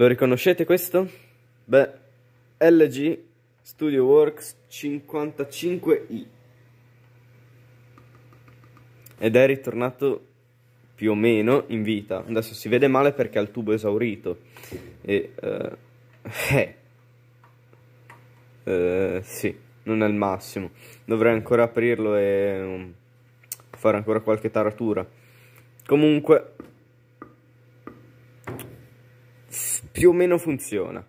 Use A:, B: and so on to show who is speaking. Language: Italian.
A: Lo riconoscete questo?
B: Beh, LG Studio Works 55i
C: ed è ritornato più o meno in vita. Adesso si vede male perché ha il tubo esaurito. E, eh, eh, eh, sì, non è il massimo. Dovrei ancora aprirlo e um, fare ancora qualche taratura. Comunque,
D: più o meno funziona.